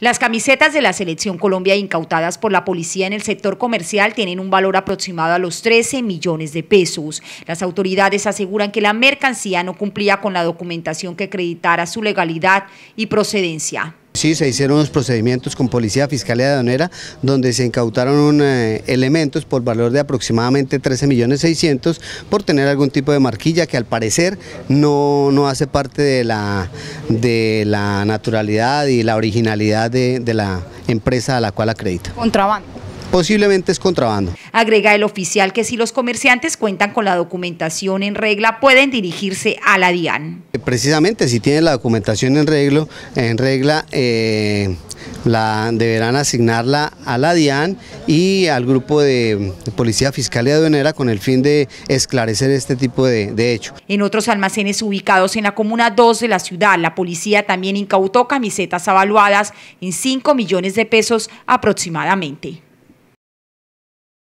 Las camisetas de la Selección Colombia incautadas por la policía en el sector comercial tienen un valor aproximado a los 13 millones de pesos. Las autoridades aseguran que la mercancía no cumplía con la documentación que acreditara su legalidad y procedencia. Sí, se hicieron unos procedimientos con Policía Fiscalía Aduanera donde se incautaron eh, elementos por valor de aproximadamente 13 millones por tener algún tipo de marquilla que al parecer no, no hace parte de la, de la naturalidad y la originalidad de, de la empresa a la cual acredita. Contrabando posiblemente es contrabando. Agrega el oficial que si los comerciantes cuentan con la documentación en regla, pueden dirigirse a la DIAN. Eh, precisamente, si tienen la documentación en, regla, eh, la, deberán asignarla a la DIAN y al grupo de Policía Fiscal y Aduanera con el fin de esclarecer este tipo de, de hecho. En otros almacenes ubicados en la Comuna 2 de la ciudad, la policía también incautó camisetas avaluadas en 5 millones de pesos aproximadamente.